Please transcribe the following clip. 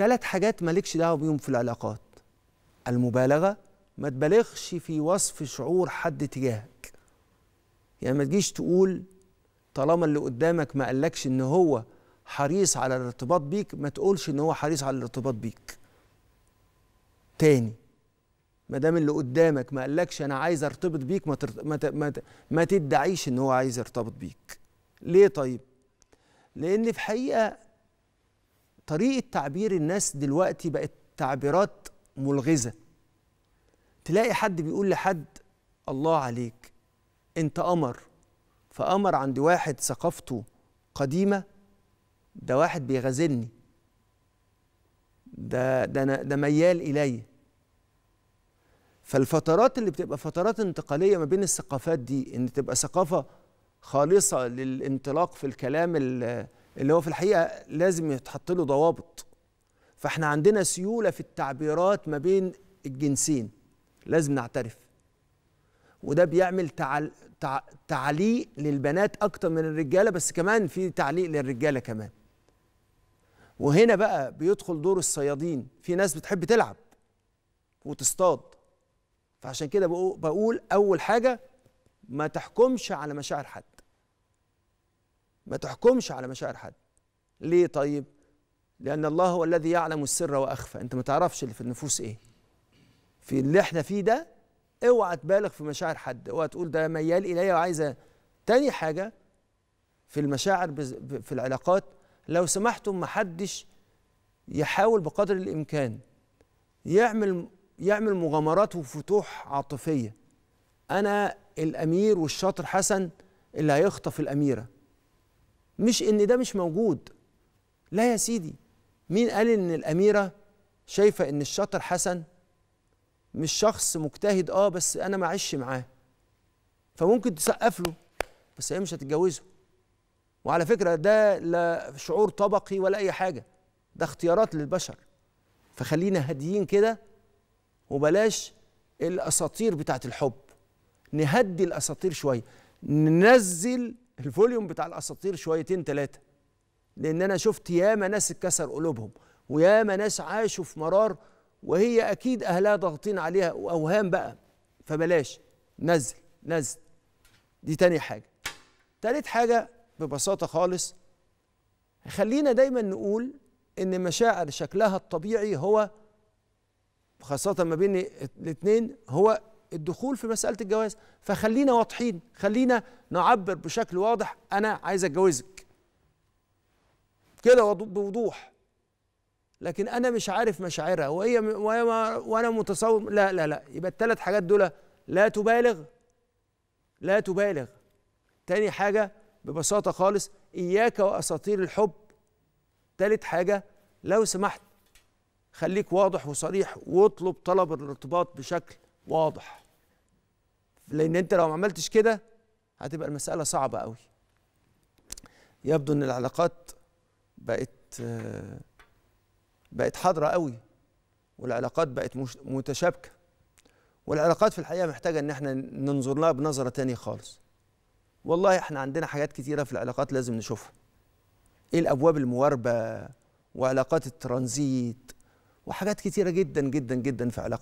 ثلاث حاجات مالكش دعوه بيهم في العلاقات المبالغه ما تبالغش في وصف شعور حد تجاهك يعني ما تجيش تقول طالما اللي قدامك ما قالكش ان هو حريص على الارتباط بيك ما تقولش ان هو حريص على الارتباط بيك تاني ما دام اللي قدامك ما قالكش انا عايز ارتبط بيك ما ترت... ما, ت... ما, ت... ما تدعيش ان هو عايز يرتبط بيك ليه طيب لان في حقيقه طريقه تعبير الناس دلوقتي بقت تعبيرات ملغزه تلاقي حد بيقول لحد الله عليك انت امر فامر عند واحد ثقافته قديمه ده واحد بيغازلني ده ده أنا ده ميال الي فالفترات اللي بتبقى فترات انتقاليه ما بين الثقافات دي ان تبقى ثقافه خالصه للانطلاق في الكلام اللي هو في الحقيقه لازم يتحط له ضوابط فاحنا عندنا سيوله في التعبيرات ما بين الجنسين لازم نعترف وده بيعمل تعال تعليق للبنات اكتر من الرجاله بس كمان في تعليق للرجاله كمان وهنا بقى بيدخل دور الصيادين في ناس بتحب تلعب وتصطاد فعشان كده بقول اول حاجه ما تحكمش على مشاعر حد ما تحكمش على مشاعر حد ليه طيب لأن الله هو الذي يعلم السر وأخفى أنت ما تعرفش اللي في النفوس إيه في اللي احنا فيه ده اوعى تبالغ في مشاعر حد اوعى تقول ده ميال الي وعايزة تاني حاجة في المشاعر في العلاقات لو سمحتم ما حدش يحاول بقدر الإمكان يعمل يعمل مغامرات وفتوح عاطفية أنا الأمير والشاطر حسن اللي هيخطف الأميرة مش ان ده مش موجود لا يا سيدي مين قال ان الاميره شايفه ان الشاطر حسن مش شخص مجتهد اه بس انا معيش معاه فممكن تسقف له بس هي مش هتتجوزه وعلى فكره ده لا شعور طبقي ولا اي حاجه ده اختيارات للبشر فخلينا هاديين كده وبلاش الاساطير بتاعت الحب نهدي الاساطير شويه ننزل الفوليوم بتاع الاساطير شويتين ثلاثه لان انا شفت ياما ناس اتكسر قلوبهم وياما ناس عاشوا في مرار وهي اكيد اهلها ضاغطين عليها واوهام بقى فبلاش نزل نزل دي تاني حاجه تالت حاجه ببساطه خالص خلينا دايما نقول ان مشاعر شكلها الطبيعي هو خاصه ما بين الاثنين هو الدخول في مسألة الجواز فخلينا واضحين خلينا نعبر بشكل واضح أنا عايز أتجوزك كده بوضوح لكن أنا مش عارف مشاعرها وهي وأنا متصور لا لا لا يبقى الثلاث حاجات دول لا تبالغ لا تبالغ تاني حاجة ببساطة خالص إياك وأساطير الحب تالت حاجة لو سمحت خليك واضح وصريح واطلب طلب الارتباط بشكل واضح لان انت لو ما عملتش كده هتبقى المساله صعبه قوي يبدو ان العلاقات بقت بقت حاضره قوي والعلاقات بقت متشابكه والعلاقات في الحقيقه محتاجه ان احنا ننظر لها بنظره تانية خالص والله احنا عندنا حاجات كتيره في العلاقات لازم نشوفها ايه الابواب المواربه وعلاقات الترانزيت وحاجات كتيره جدا جدا جدا في علاقات